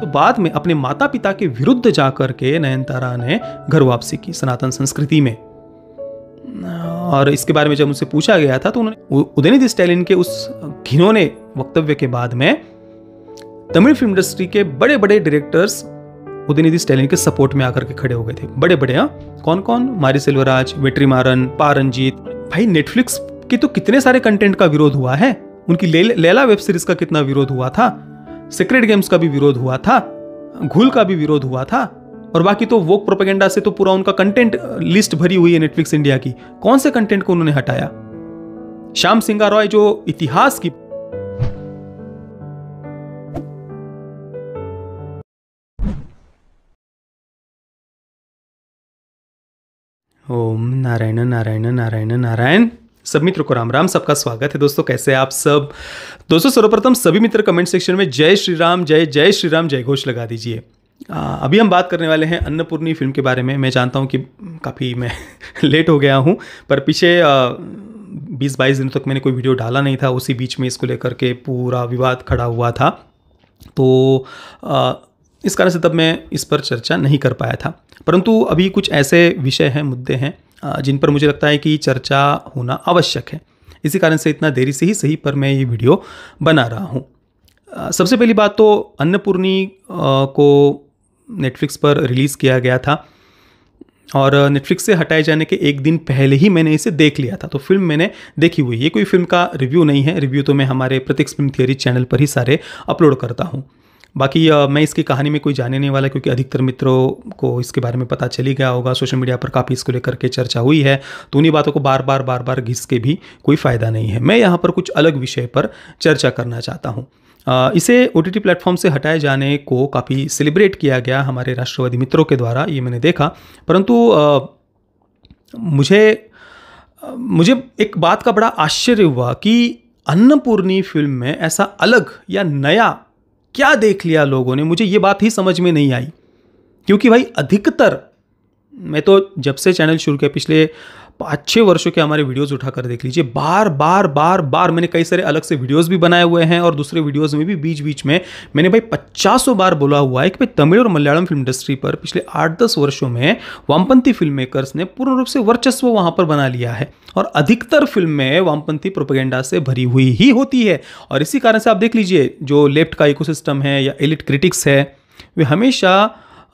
तो बाद में अपने माता पिता के विरुद्ध जाकर के नयनतारा ने घर वापसी की सनातन संस्कृति में और इसके बारे में जब उनसे पूछा गया था तो उन्होंने उदयनिधि स्टैलिन के उस घिनोने वक्तव्य के बाद में तमिल फिल्म इंडस्ट्री के बड़े बड़े डायरेक्टर्स उदयनिधि स्टैलिन के सपोर्ट में आकर के खड़े हो गए थे बड़े बड़े हाँ कौन कौन मारी सिल्वराज वेट्री मारन पारनजीत भाई नेटफ्लिक्स के तो कितने सारे कंटेंट का विरोध हुआ है उनकी ले, लैला वेब सीरीज का कितना विरोध हुआ था सीक्रेट गेम्स का भी विरोध हुआ था घुल का भी विरोध हुआ था और बाकी तो वोक प्रोपेगेंडा से तो पूरा उनका कंटेंट लिस्ट uh, भरी हुई है नेटफ्लिक्स इंडिया की कौन से कंटेंट को उन्होंने हटाया श्याम सिंगा रॉय जो इतिहास की ओम नारायण नारायण नारायण नारायण सब मित्रों को राम राम सबका स्वागत है दोस्तों कैसे आप सब दोस्तों सर्वप्रथम सभी मित्र कमेंट सेक्शन में जय श्री राम जय जय श्री राम जय घोष लगा दीजिए अभी हम बात करने वाले हैं अन्नपूर्णी फिल्म के बारे में मैं जानता हूँ कि काफ़ी मैं लेट हो गया हूँ पर पीछे बीस बाईस दिनों तक मैंने कोई वीडियो डाला नहीं था उसी बीच में इसको लेकर के पूरा विवाद खड़ा हुआ था तो आ, इस कारण से तब मैं इस पर चर्चा नहीं कर पाया था परंतु अभी कुछ ऐसे विषय हैं मुद्दे हैं जिन पर मुझे लगता है कि चर्चा होना आवश्यक है इसी कारण से इतना देरी से ही सही पर मैं ये वीडियो बना रहा हूँ सबसे पहली बात तो अन्नपूर्णी को नेटफ्लिक्स पर रिलीज़ किया गया था और नेटफ्लिक्स से हटाए जाने के एक दिन पहले ही मैंने इसे देख लिया था तो फिल्म मैंने देखी हुई ये कोई फिल्म का रिव्यू नहीं है रिव्यू तो मैं हमारे प्रत्यक्ष फिल्म थियरी चैनल पर ही सारे अपलोड करता हूँ बाकी मैं इसकी कहानी में कोई जाने नहीं वाला क्योंकि अधिकतर मित्रों को इसके बारे में पता चली गया होगा सोशल मीडिया पर काफ़ी इसको लेकर के चर्चा हुई है तो उन्हीं बातों को बार बार बार बार घिस के भी कोई फ़ायदा नहीं है मैं यहाँ पर कुछ अलग विषय पर चर्चा करना चाहता हूँ इसे ओ टी प्लेटफॉर्म से हटाए जाने को काफ़ी सेलिब्रेट किया गया हमारे राष्ट्रवादी मित्रों के द्वारा ये मैंने देखा परंतु मुझे मुझे एक बात का बड़ा आश्चर्य हुआ कि अन्नपूर्णी फिल्म में ऐसा अलग या नया क्या देख लिया लोगों ने मुझे ये बात ही समझ में नहीं आई क्योंकि भाई अधिकतर मैं तो जब से चैनल शुरू किया पिछले पाँच छः वर्षों के हमारे वीडियोस उठाकर देख लीजिए बार बार बार बार मैंने कई सारे अलग से वीडियोस भी बनाए हुए हैं और दूसरे वीडियोस में भी बीच बीच में मैंने भाई पचासों बार बोला हुआ है कि भाई तमिल और मलयालम फिल्म इंडस्ट्री पर पिछले आठ दस वर्षों में वामपंथी फिल्म मेकर्स ने पूर्ण रूप से वर्चस्व वहाँ पर बना लिया है और अधिकतर फिल्में वामपंथी प्रोपेगेंडा से भरी हुई ही होती है और इसी कारण से आप देख लीजिए जो लेफ्ट का इकोसिस्टम है या एलिट क्रिटिक्स है वे हमेशा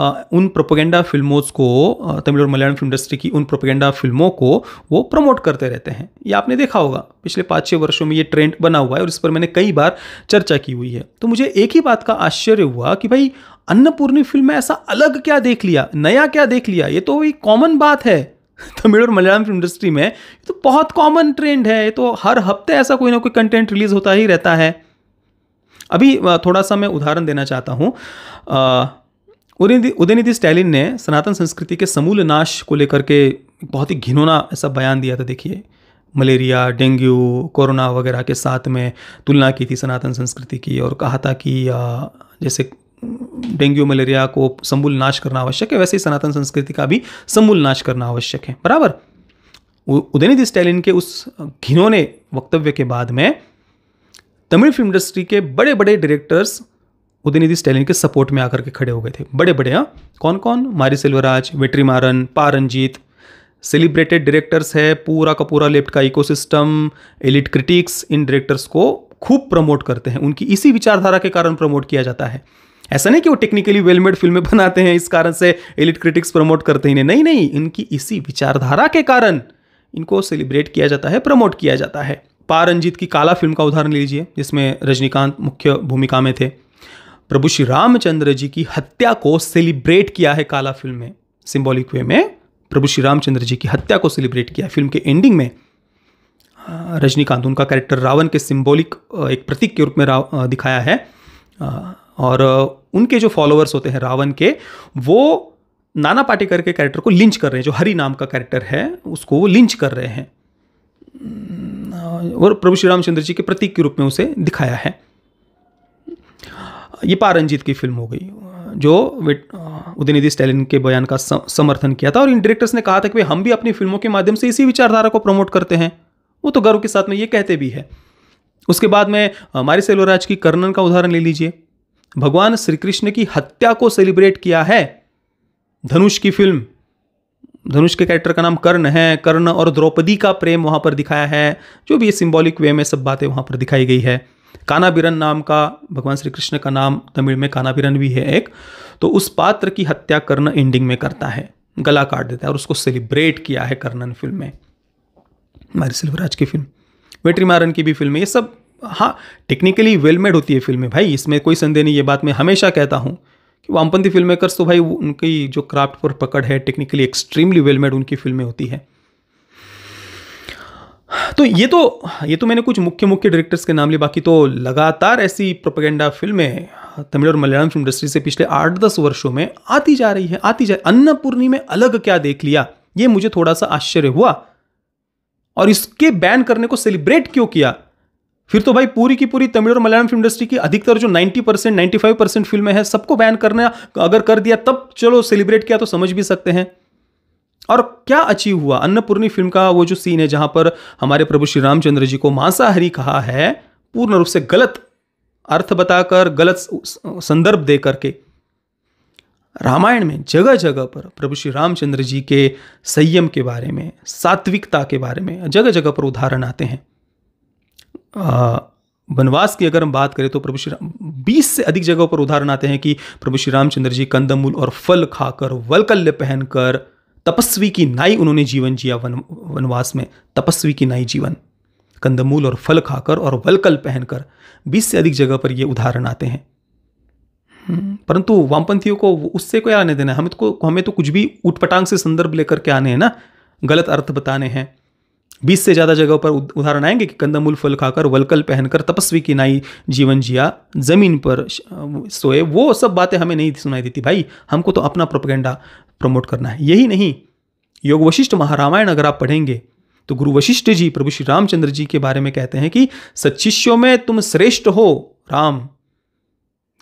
उन प्रोपोगेंडा फिल्मों को तमिल और मलयालम फिल्म इंडस्ट्री की उन प्रोपोगेंडा फिल्मों को वो प्रमोट करते रहते हैं ये आपने देखा होगा पिछले पाँच छः वर्षों में ये ट्रेंड बना हुआ है और इस पर मैंने कई बार चर्चा की हुई है तो मुझे एक ही बात का आश्चर्य हुआ कि भाई अन्नपूर्णी फिल्म में ऐसा अलग क्या देख लिया नया क्या देख लिया ये तो एक कॉमन बात है तमिल और मलयालम फिल्म इंडस्ट्री में ये तो बहुत कॉमन ट्रेंड है ये तो हर हफ्ते ऐसा कोई ना कोई कंटेंट रिलीज होता ही रहता है अभी थोड़ा सा मैं उदाहरण देना चाहता हूँ उदयनिधि स्टैलिन ने सनातन संस्कृति के समूल नाश को लेकर के बहुत ही घिनौना ऐसा बयान दिया था देखिए मलेरिया डेंगू कोरोना वगैरह के साथ में तुलना की थी सनातन संस्कृति की और कहा था कि जैसे डेंगू मलेरिया को समूल नाश करना आवश्यक है वैसे ही सनातन संस्कृति का भी समूल नाश करना आवश्यक है बराबर उदयनिधि स्टैलिन के उस घिनौने वक्तव्य के बाद में तमिल फिल्म इंडस्ट्री के बड़े बड़े डायरेक्टर्स उदयनिधि स्टैलिन के सपोर्ट में आकर के खड़े हो गए थे बड़े बड़े हाँ कौन कौन मारी सिल्वराज वेटरी मारन पारनजीत सेलिब्रेटेड डायरेक्टर्स है पूरा का पूरा लेफ्ट का इकोसिस्टम एलिट क्रिटिक्स इन डायरेक्टर्स को खूब प्रमोट करते हैं उनकी इसी विचारधारा के कारण प्रमोट किया जाता है ऐसा नहीं कि वो टेक्निकली वेलमेड फिल्में बनाते हैं इस कारण से एलिट क्रिटिक्स प्रमोट करते ही नहीं नहीं इनकी इसी विचारधारा के कारण इनको सेलिब्रेट किया जाता है प्रमोट किया जाता है पारंजीत की काला फिल्म का उदाहरण लीजिए जिसमें रजनीकांत मुख्य भूमिका में थे प्रभु श्री रामचंद्र जी की हत्या को सेलिब्रेट किया है काला फिल्म में सिंबॉलिक वे में प्रभु श्री रामचंद्र जी की हत्या को सेलिब्रेट किया है फिल्म के एंडिंग में रजनीकांत उनका कैरेक्टर रावण के सिंबॉलिक एक प्रतीक के रूप में दिखाया है और उनके जो फॉलोअर्स होते हैं रावण के वो नाना पाटेकर के कैरेक्टर को लिंच कर रहे हैं जो हरि नाम का कैरेक्टर है उसको वो लिंच कर रहे हैं और प्रभु श्री रामचंद्र जी के प्रतीक के रूप में उसे दिखाया है ये पारंजीत की फिल्म हो गई जो उदयनिधि स्टैलिन के बयान का समर्थन किया था और इन डायरेक्टर्स ने कहा था कि हम भी अपनी फिल्मों के माध्यम से इसी विचारधारा को प्रमोट करते हैं वो तो गर्व के साथ में ये कहते भी है उसके बाद में मारी सेलोराज की कर्णन का उदाहरण ले लीजिए भगवान श्री कृष्ण की हत्या को सेलिब्रेट किया है धनुष की फिल्म धनुष के कैरेक्टर का नाम कर्ण है कर्ण और द्रौपदी का प्रेम वहाँ पर दिखाया है जो भी ये सिंबॉलिक वे में सब बातें वहाँ पर दिखाई गई है कानाबिरन नाम का भगवान श्री कृष्ण का नाम तमिल में कानाबिरन भी है एक तो उस पात्र की हत्या कर्ण एंडिंग में करता है गला काट देता है और उसको सेलिब्रेट किया है कर्णन फिल्म में मारी सिल्वराज की फिल्म वेटरी मारन की भी फिल्म ये सब हाँ टेक्निकली वेल मेड होती है फिल्में भाई इसमें कोई संदेह नहीं ये बात मैं हमेशा कहता हूँ कि वामपंथी फिल्म मेकर्स तो भाई उनकी जो क्राफ्ट पर पकड़ है टेक्निकली एक्सट्रीमली वेल मेड उनकी फिल्में होती है तो ये तो ये तो मैंने कुछ मुख्य मुख्य डायरेक्टर्स के नाम लिए बाकी तो लगातार ऐसी प्रोपेगेंडा फिल्में तमिल और मलयालम फिल्म इंडस्ट्री से पिछले आठ दस वर्षों में आती जा रही है आती जा अन्नपूर्णी में अलग क्या देख लिया ये मुझे थोड़ा सा आश्चर्य हुआ और इसके बैन करने को सेलिब्रेट क्यों किया फिर तो भाई पूरी की पूरी तमिल और मलयालम फिल्म इंडस्ट्री की अधिकतर जो 90 परसेंट नाइन्टी फाइव परसेंट फिल्में हैं सबको बैन करना अगर कर दिया तब चलो सेलिब्रेट किया तो समझ भी सकते हैं और क्या अचीव हुआ अन्नपूर्णी फिल्म का वो जो सीन है जहां पर हमारे प्रभु श्री रामचंद्र जी को मांसाहारी कहा है पूर्ण रूप से गलत अर्थ बताकर गलत संदर्भ दे करके रामायण में जगह जगह पर प्रभु श्री रामचंद्र जी के संयम के बारे में सात्विकता के बारे में जगह जगह पर उदाहरण आते हैं वनवास की अगर हम बात करें तो प्रभु श्री राम बीस से अधिक जगहों पर उदाहरण आते हैं कि प्रभु श्री रामचंद्र जी कंदमूल और फल खाकर वलकल्य पहनकर तपस्वी की नाई उन्होंने जीवन जिया वन वनवास में तपस्वी की नाई जीवन कंदमूल और फल खाकर और वलकल पहनकर बीस से अधिक जगह पर ये उदाहरण आते हैं हम्म। परंतु वामपंथियों को उससे कोई आने देना है हमें तो हमें तो कुछ भी उठपटांग से संदर्भ लेकर के आने हैं ना गलत अर्थ बताने हैं बीस से ज़्यादा जगहों पर उदाहरण आएंगे कि कंदमूल फल खाकर वलकल पहनकर तपस्वी की नाई जीवन जिया ज़मीन पर सोए वो सब बातें हमें नहीं सुनाई देती भाई हमको तो अपना प्रोपगेंडा प्रमोट करना है यही नहीं योग वशिष्ठ महारामायण अगर आप पढ़ेंगे तो गुरु वशिष्ठ जी प्रभु श्री रामचंद्र जी के बारे में कहते हैं कि सचिष्यों में तुम श्रेष्ठ हो राम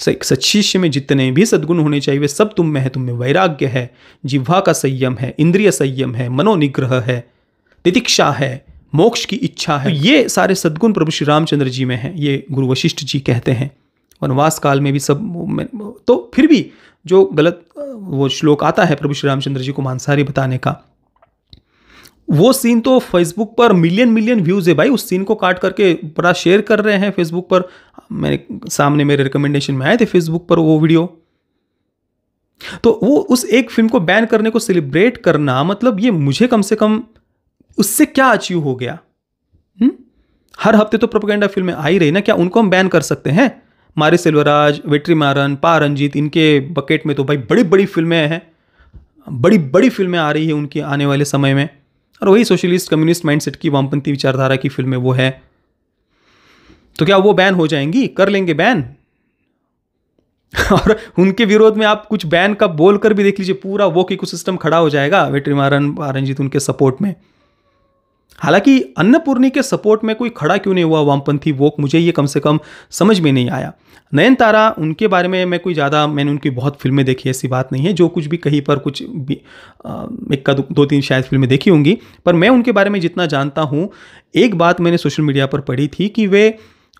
सचिष्य में जितने भी सद्गुण होने चाहिए वे सब तुम में है तुम में वैराग्य है जिह्वा का संयम है इंद्रिय संयम है मनोनिग्रह है तितिक्षा है मोक्ष की इच्छा है तो ये सारे सद्गुण प्रभु श्री रामचंद्र जी में हैं ये गुरु वशिष्ठ जी कहते हैं वनवास काल में भी सब तो फिर भी जो गलत वो श्लोक आता है प्रभु श्री रामचंद्र जी को मांसाहारी बताने का वो सीन तो फेसबुक पर मिलियन मिलियन व्यूज़ है भाई उस सीन को काट करके बड़ा शेयर कर रहे हैं फेसबुक पर मेरे सामने मेरे रिकमेंडेशन में आए थे फेसबुक पर वो वीडियो तो वो उस एक फिल्म को बैन करने को सेलिब्रेट करना मतलब ये मुझे कम से कम उससे क्या अचीव हो गया हुँ? हम्म? हर हफ्ते तो प्रोपोगेंडा फिल्में आ ही रही ना क्या उनको हम बैन कर सकते हैं मारे सिल्वराज वेट्री मारन पा रंजीत इनके बकेट में तो भाई बड़ी बड़ी फिल्में हैं बड़ी बड़ी फिल्में आ रही है उनकी आने वाले समय में और वही सोशलिस्ट कम्युनिस्ट माइंडसेट की वामपंथी विचारधारा की फिल्में वो है तो क्या वो बैन हो जाएंगी कर लेंगे बैन और उनके विरोध में आप कुछ बैन का बोल कर भी देख लीजिए पूरा वो कि कुछ सिस्टम खड़ा हो जाएगा वेटरी मारन रंजीत उनके सपोर्ट में हालांकि अन्नपूर्णी के सपोर्ट में कोई खड़ा क्यों नहीं हुआ वामपंथी वोक मुझे ये कम से कम समझ में नहीं आया नयनतारा उनके बारे में मैं कोई ज़्यादा मैंने उनकी बहुत फिल्में देखी ऐसी बात नहीं है जो कुछ भी कहीं पर कुछ भी आ, एक का दो तीन शायद फिल्में देखी होंगी पर मैं उनके बारे में जितना जानता हूँ एक बात मैंने सोशल मीडिया पर पढ़ी थी कि वे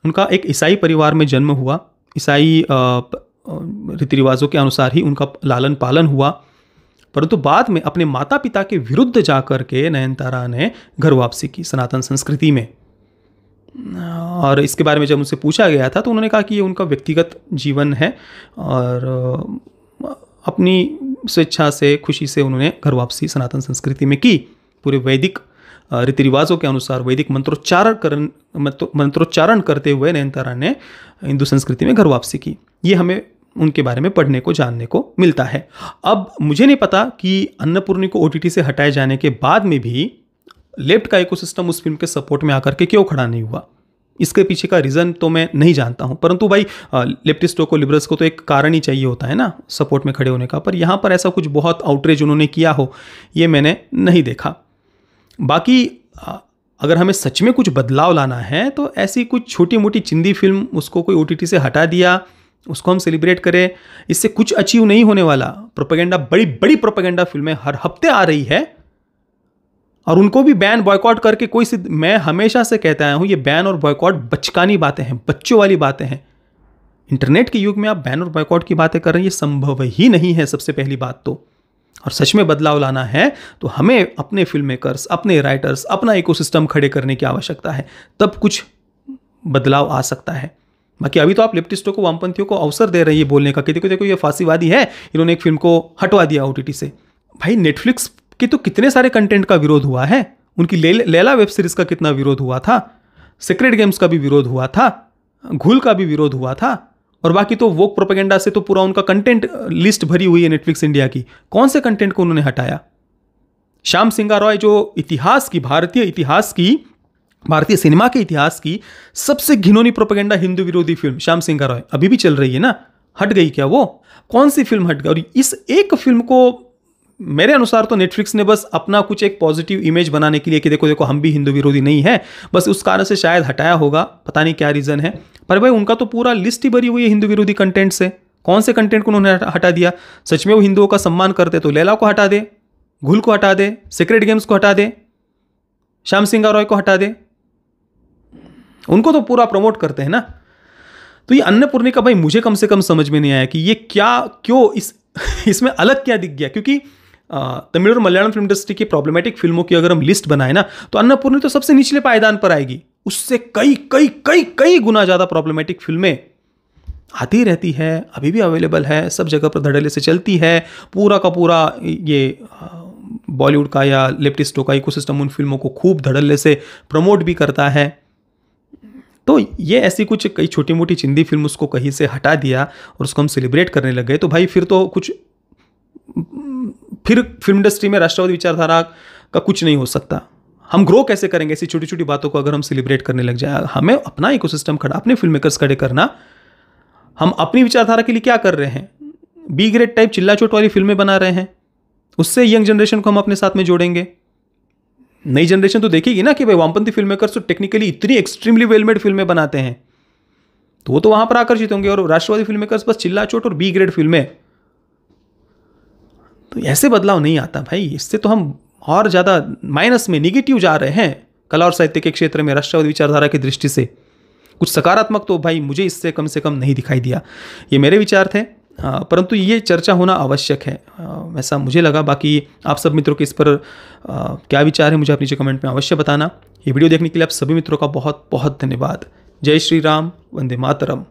उनका एक ईसाई परिवार में जन्म हुआ ईसाई रीति रिवाज़ों के अनुसार ही उनका लालन पालन हुआ परंतु बाद में अपने माता पिता के विरुद्ध जाकर के नयनतारा ने घर वापसी की सनातन संस्कृति में और इसके बारे में जब उनसे पूछा गया था तो उन्होंने कहा कि ये उनका व्यक्तिगत जीवन है और अपनी स्वेच्छा से खुशी से उन्होंने घर वापसी सनातन संस्कृति में की पूरे वैदिक रीति रिवाजों के अनुसार वैदिक मंत्रोच्चारण कर मंत्रोच्चारण करते हुए नयनतारा ने हिंदू संस्कृति में घर वापसी की ये हमें उनके बारे में पढ़ने को जानने को मिलता है अब मुझे नहीं पता कि अन्नपूर्णी को ओ से हटाए जाने के बाद में भी लेफ्ट का इकोसिस्टम उस फिल्म के सपोर्ट में आकर के क्यों खड़ा नहीं हुआ इसके पीछे का रीज़न तो मैं नहीं जानता हूँ परंतु भाई लेफ्टिस्टों को लिबरल्स को तो एक कारण ही चाहिए होता है ना सपोर्ट में खड़े होने का पर यहाँ पर ऐसा कुछ बहुत आउटरेज उन्होंने किया हो ये मैंने नहीं देखा बाकी अगर हमें सच में कुछ बदलाव लाना है तो ऐसी कुछ छोटी मोटी चिंदी फिल्म उसको कोई ओ से हटा दिया उसको हम सेलिब्रेट करें इससे कुछ अचीव नहीं होने वाला प्रोपेगेंडा बड़ी बड़ी प्रोपेगेंडा फिल्में हर हफ्ते आ रही है और उनको भी बैन बॉयकॉट करके कोई सिद्ध मैं हमेशा से कहता आया हूँ ये बैन और बॉयकॉट बचकानी बातें हैं बच्चों वाली बातें हैं इंटरनेट के युग में आप बैन और बॉयकॉट की बातें कर रहे हैं ये संभव ही नहीं है सबसे पहली बात तो और सच में बदलाव लाना है तो हमें अपने फिल्म मेकर्स अपने राइटर्स अपना इकोसिस्टम खड़े करने की आवश्यकता है तब कुछ बदलाव आ सकता है बाकी अभी तो आप लेफ्टिस्टों को वामपंथियों को अवसर दे रही है बोलने का कि देखो देखो ये फांसीवादी है इन्होंने एक फिल्म को हटवा दिया ओ से भाई नेटफ्लिक्स के तो कितने सारे कंटेंट का विरोध हुआ है उनकी ले, लेला वेब सीरीज का कितना विरोध हुआ था सीक्रेट गेम्स का भी विरोध हुआ था घुल का भी विरोध हुआ था और बाकी तो वो प्रोपेगेंडा से तो पूरा उनका कंटेंट लिस्ट भरी हुई है नेटफ्लिक्स इंडिया की कौन से कंटेंट को उन्होंने हटाया श्याम सिंगा रॉय जो इतिहास की भारतीय इतिहास की भारतीय सिनेमा के इतिहास की सबसे घिनौनी प्रोपेगेंडा हिंदू विरोधी फिल्म श्याम सिंह का रॉय अभी भी चल रही है ना हट गई क्या वो कौन सी फिल्म हट गई और इस एक फिल्म को मेरे अनुसार तो नेटफ्लिक्स ने बस अपना कुछ एक पॉजिटिव इमेज बनाने के लिए कि देखो देखो हम भी हिंदू विरोधी नहीं है बस उस कारण से शायद हटाया होगा पता नहीं क्या रीज़न है पर भाई उनका तो पूरा लिस्ट ही भरी हुई है हिंदू विरोधी कंटेंट से कौन से कंटेंट को उन्होंने हटा दिया सच में वो हिंदुओं का सम्मान करते तो लैला को हटा दे घुल को हटा दे सीक्रेट गेम्स को हटा दे श्याम सिंगा रॉय को हटा दे उनको तो पूरा प्रमोट करते हैं ना तो ये अन्नपूर्णी का भाई मुझे कम से कम समझ में नहीं आया कि ये क्या क्यों इस इसमें अलग क्या दिख गया क्योंकि तमिल और मलयालम फिल्म इंडस्ट्री की प्रॉब्लमेटिक फिल्मों की अगर हम लिस्ट बनाए ना तो अन्नपूर्णी तो सबसे निचले पायदान पर आएगी उससे कई कई कई कई गुना ज़्यादा प्रॉब्लमेटिक फिल्में आती रहती है अभी भी अवेलेबल है सब जगह पर धड़ल्ले से चलती है पूरा का पूरा ये बॉलीवुड का या लेफ्टिस्टों का इकोसिस्टम उन फिल्मों को खूब धड़ल्ले से प्रमोट भी करता है तो ये ऐसी कुछ कई छोटी मोटी चिंदी फिल्म उसको कहीं से हटा दिया और उसको हम सेलिब्रेट करने लग गए तो भाई फिर तो कुछ फिर फिल्म इंडस्ट्री में राष्ट्रवादी विचारधारा का कुछ नहीं हो सकता हम ग्रो कैसे करेंगे ऐसी छोटी छोटी बातों को अगर हम सेलिब्रेट करने लग जाए हमें अपना इकोसिस्टम खड़ा अपने फिल्म मेकर्स खड़े करना हम अपनी विचारधारा के लिए क्या कर रहे हैं बी ग्रेड टाइप चिल्ला चोट वाली फिल्में बना रहे हैं उससे यंग जनरेशन को हम अपने साथ में जोड़ेंगे नई जनरेशन तो देखेगी ना कि भाई वामपंथी फिल्म मेकर्स तो टेक्निकली इतनी एक्सट्रीमली वेल मेड फिल्में बनाते हैं तो वो तो वहाँ पर आकर्षित होंगे और राष्ट्रवादी फिल्म मेकर्स बस चिल्ला चोट और बी ग्रेड फिल्में तो ऐसे बदलाव नहीं आता भाई इससे तो हम और ज़्यादा माइनस में निगेटिव जा रहे हैं कला और साहित्य के क्षेत्र में राष्ट्रवादी विचारधारा की दृष्टि से कुछ सकारात्मक तो भाई मुझे इससे कम से कम नहीं दिखाई दिया ये मेरे विचार थे हाँ, परंतु ये चर्चा होना आवश्यक है वैसा मुझे लगा बाकी आप सब मित्रों के इस पर क्या विचार है मुझे आप नीचे कमेंट में अवश्य बताना ये वीडियो देखने के लिए आप सभी मित्रों का बहुत बहुत धन्यवाद जय श्री राम वंदे मातरम